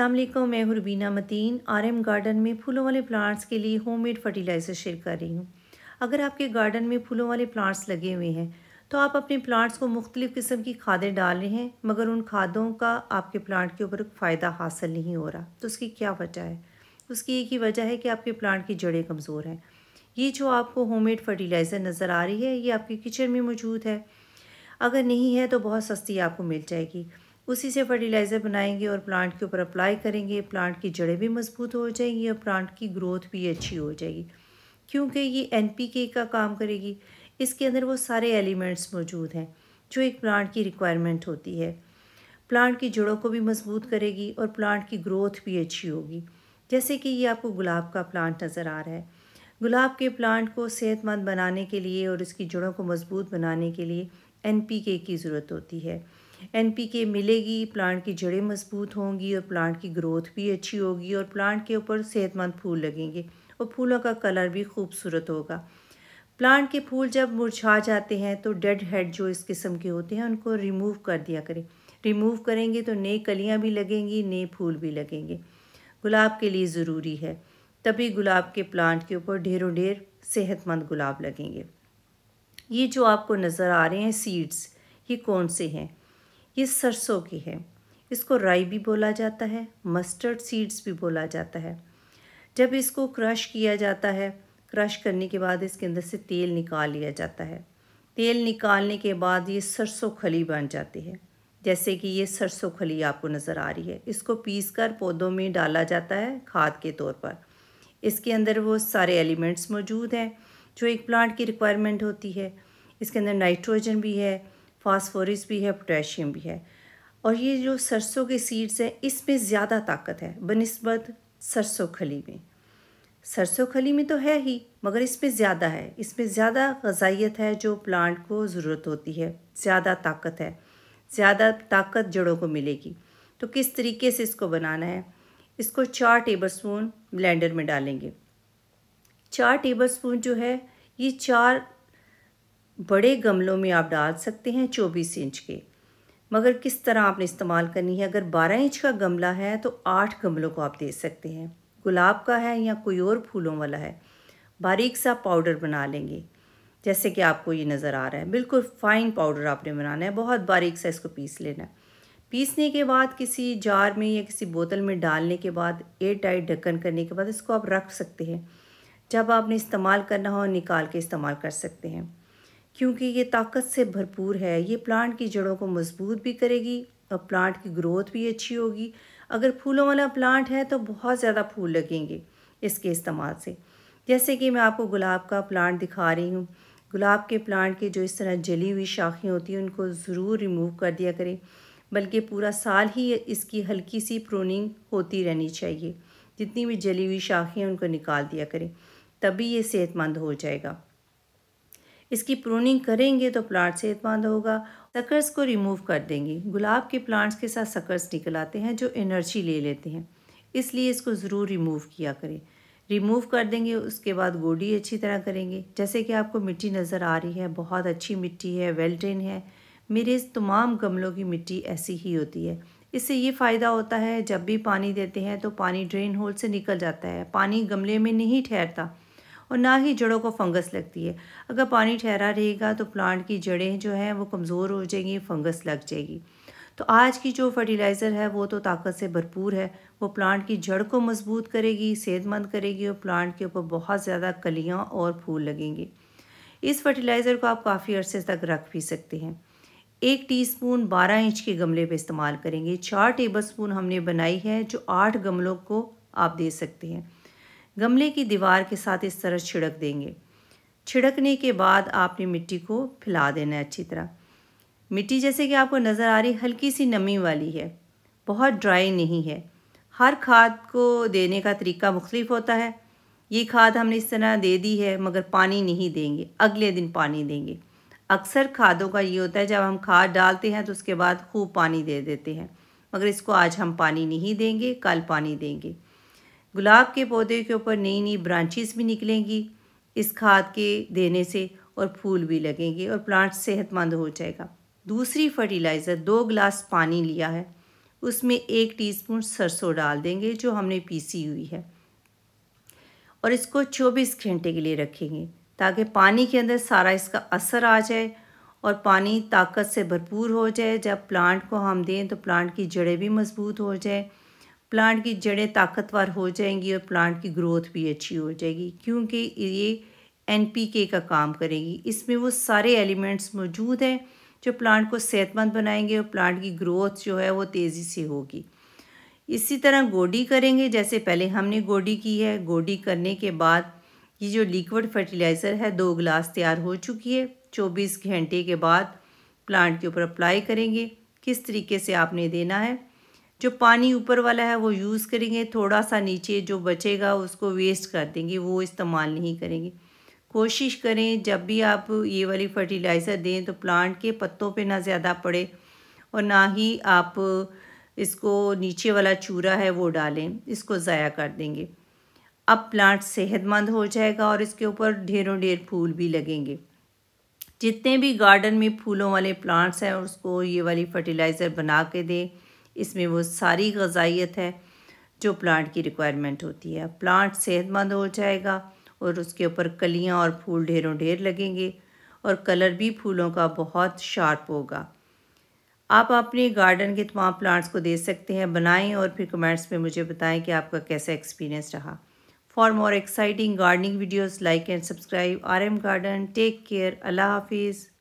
असलम मैं Hurbina Mateen R M garden में फूलों वाले प्लांट्स के लिए होममेड फर्टिलाइज़र शेयर कर रही हूँ अगर आपके गार्डन में फूलों वाले प्लांट्स लगे हुए हैं तो आप अपने प्लांट्स को मुख्तलिफ़ किस्म की खादें डाल रहे हैं मगर उन खादों का आपके प्लांट के ऊपर फ़ायदा हासिल नहीं हो रहा तो उसकी क्या वजह है उसकी एक ही वजह है कि आपके प्लांट की जड़ें कमज़ोर हैं ये जो आपको मेड फर्टिलाइज़र नज़र आ रही है ये आपके किचन में मौजूद है अगर नहीं है तो बहुत सस्ती आपको मिल जाएगी उसी से फर्टिलाइज़र बनाएंगे और प्लांट के ऊपर अप्लाई करेंगे प्लांट की जड़ें भी मजबूत हो जाएंगी और प्लांट की ग्रोथ भी अच्छी हो जाएगी क्योंकि ये एन का, का काम करेगी इसके अंदर वो सारे एलिमेंट्स मौजूद हैं जो एक प्लांट की रिक्वायरमेंट होती है प्लांट की जड़ों को भी मजबूत करेगी और प्लांट की ग्रोथ भी अच्छी होगी जैसे कि ये आपको गुलाब का प्लांट नज़र आ रहा है गुलाब के प्लांट को सेहतमंद बनाने के लिए और इसकी जड़ों को मजबूत बनाने के लिए एन की ज़रूरत होती है एनपीके मिलेगी प्लांट की जड़ें मजबूत होंगी और प्लांट की ग्रोथ भी अच्छी होगी और प्लांट के ऊपर सेहतमंद फूल लगेंगे और फूलों का कलर भी खूबसूरत होगा प्लांट के फूल जब मुरझा जाते हैं तो डेड हेड जो इस किस्म के होते हैं उनको रिमूव कर दिया करें रिमूव करेंगे तो नए कलियाँ भी लगेंगी नए फूल भी लगेंगे गुलाब के लिए ज़रूरी है तभी गुलाब के प्लांट के ऊपर ढेरों ढेर सेहतमंद गुलाब लगेंगे ये जो आपको नज़र आ रहे हैं सीड्स ये कौन से हैं ये सरसों की है इसको राई भी बोला जाता है मस्टर्ड सीड्स भी बोला जाता है जब इसको क्रश किया जाता है क्रश करने के बाद इसके अंदर से तेल निकाल लिया जाता है तेल निकालने के बाद ये सरसों खली बन जाती है जैसे कि ये सरसों खली आपको नज़र आ रही है इसको पीस कर पौधों में डाला जाता है खाद के तौर पर इसके अंदर वो सारे एलिमेंट्स मौजूद हैं जो एक प्लांट की रिक्वायरमेंट होती है इसके अंदर नाइट्रोजन भी है फास्फोरस भी है पोटेशियम भी है और ये जो सरसों के सीड्स हैं इसमें ज़्यादा ताकत है बनस्बत सरसों खली में सरसों खली में तो है ही मगर इसमें ज़्यादा है इसमें ज़्यादा गजाइत है जो प्लांट को ज़रूरत होती है ज़्यादा ताकत है ज़्यादा ताकत जड़ों को मिलेगी तो किस तरीके से इसको बनाना है इसको चार टेबल स्पून ब्लेंडर में डालेंगे चार टेबल स्पून जो है ये चार बड़े गमलों में आप डाल सकते हैं चौबीस इंच के मगर किस तरह आपने इस्तेमाल करनी है अगर बारह इंच का गमला है तो आठ गमलों को आप दे सकते हैं गुलाब का है या कोई और फूलों वाला है बारीक सा पाउडर बना लेंगे जैसे कि आपको ये नज़र आ रहा है बिल्कुल फ़ाइन पाउडर आपने बनाना है बहुत बारीक सा इसको पीस लेना है पीसने के बाद किसी जार में या किसी बोतल में डालने के बाद एयर टाइट ढक्कन करने के बाद इसको आप रख सकते हैं जब आपने इस्तेमाल करना हो निकाल के इस्तेमाल कर सकते हैं क्योंकि ये ताकत से भरपूर है ये प्लांट की जड़ों को मजबूत भी करेगी और प्लांट की ग्रोथ भी अच्छी होगी अगर फूलों वाला प्लांट है तो बहुत ज़्यादा फूल लगेंगे इसके इस्तेमाल से जैसे कि मैं आपको गुलाब का प्लांट दिखा रही हूँ गुलाब के प्लांट के जो इस तरह जली हुई शाखें होती हैं उनको ज़रूर रिमूव कर दिया करें बल्कि पूरा साल ही इसकी हल्की सी प्रोनिंग होती रहनी चाहिए जितनी भी जली हुई शाखें उनको निकाल दिया करें तभी ये सेहतमंद हो जाएगा इसकी प्रोनिंग करेंगे तो प्लांट सेहतमंद होगा सकर्स को रिमूव कर देंगे गुलाब के प्लांट्स के साथ सकर्स निकल आते हैं जो एनर्जी ले लेते हैं इसलिए इसको ज़रूर रिमूव किया करें रिमूव कर देंगे उसके बाद गोडी अच्छी तरह करेंगे जैसे कि आपको मिट्टी नज़र आ रही है बहुत अच्छी मिट्टी है वेल ड्रेन है मेरे तमाम गमलों की मिट्टी ऐसी ही होती है इससे ये फ़ायदा होता है जब भी पानी देते हैं तो पानी ड्रेन होल से निकल जाता है पानी गमले में नहीं ठहरता और ना ही जड़ों को फंगस लगती है अगर पानी ठहरा रहेगा तो प्लांट की जड़ें जो हैं वो कमज़ोर हो जाएंगी फंगस लग जाएगी तो आज की जो फर्टिलाइज़र है वो तो ताकत से भरपूर है वो प्लांट की जड़ को मजबूत करेगी सेहतमंद करेगी और प्लांट के ऊपर बहुत ज़्यादा कलियाँ और फूल लगेंगे इस फर्टिलाइज़र को आप काफ़ी अरसे तक रख भी सकते हैं एक टीस्पून 12 इंच के गमले पे इस्तेमाल करेंगे चार टेबलस्पून हमने बनाई है जो आठ गमलों को आप दे सकते हैं गमले की दीवार के साथ इस तरह छिड़क देंगे छिड़कने के बाद आपने मिट्टी को फैला देना है अच्छी तरह मिट्टी जैसे कि आपको नज़र आ रही हल्की सी नमी वाली है बहुत ड्राई नहीं है हर खाद को देने का तरीका मुख्तलिफ होता है ये खाद हमने इस तरह दे दी है मगर पानी नहीं देंगे अगले दिन पानी देंगे अक्सर खादों का ये होता है जब हम खाद डालते हैं तो उसके बाद खूब पानी दे देते हैं मगर इसको आज हम पानी नहीं देंगे कल पानी देंगे गुलाब के पौधे के ऊपर नई नई ब्रांचेस भी निकलेंगी इस खाद के देने से और फूल भी लगेंगे और प्लांट सेहतमंद हो जाएगा दूसरी फर्टिलाइज़र दो गिलास पानी लिया है उसमें एक टीस्पून सरसों डाल देंगे जो हमने पीसी हुई है और इसको 24 घंटे के लिए रखेंगे ताकि पानी के अंदर सारा इसका असर आ जाए और पानी ताकत से भरपूर हो जाए जब प्लांट को हम दें तो प्लांट की जड़ें भी मजबूत हो जाए प्लांट की जड़ें ताकतवर हो जाएंगी और प्लांट की ग्रोथ भी अच्छी हो जाएगी क्योंकि ये एन पी के का काम करेगी इसमें वो सारे एलिमेंट्स मौजूद हैं जो प्लांट को सेहतमंद बनाएंगे और प्लांट की ग्रोथ जो है वो तेज़ी से होगी इसी तरह गोडी करेंगे जैसे पहले हमने गोडी की है गोडी करने के बाद ये जो लिक्विड फर्टिलाइज़र है दो गिलास तैयार हो चुकी है चौबीस घंटे के बाद प्लांट के ऊपर अप्लाई करेंगे किस तरीके से आपने देना है जो पानी ऊपर वाला है वो यूज़ करेंगे थोड़ा सा नीचे जो बचेगा उसको वेस्ट कर देंगे वो इस्तेमाल नहीं करेंगे कोशिश करें जब भी आप ये वाली फर्टिलाइज़र दें तो प्लांट के पत्तों पे ना ज़्यादा पड़े और ना ही आप इसको नीचे वाला चूरा है वो डालें इसको ज़ाया कर देंगे अब प्लांट सेहतमंद हो जाएगा और इसके ऊपर ढेरों ढेर फूल भी लगेंगे जितने भी गार्डन में फूलों वाले प्लांट्स हैं उसको ये वाली फर्टिलाइज़र बना के दें इसमें वो सारी गजाइत है जो प्लांट की रिक्वायरमेंट होती है प्लांट सेहतमंद हो जाएगा और उसके ऊपर कलियाँ और फूल ढेरों ढेर लगेंगे और कलर भी फूलों का बहुत शार्प होगा आप अपने गार्डन के तमाम प्लांट्स को दे सकते हैं बनाएं और फिर कमेंट्स में मुझे बताएं कि आपका कैसा एक्सपीरियंस रहा for more exciting gardening videos like and subscribe R M garden take care अल्लाह हाफिज़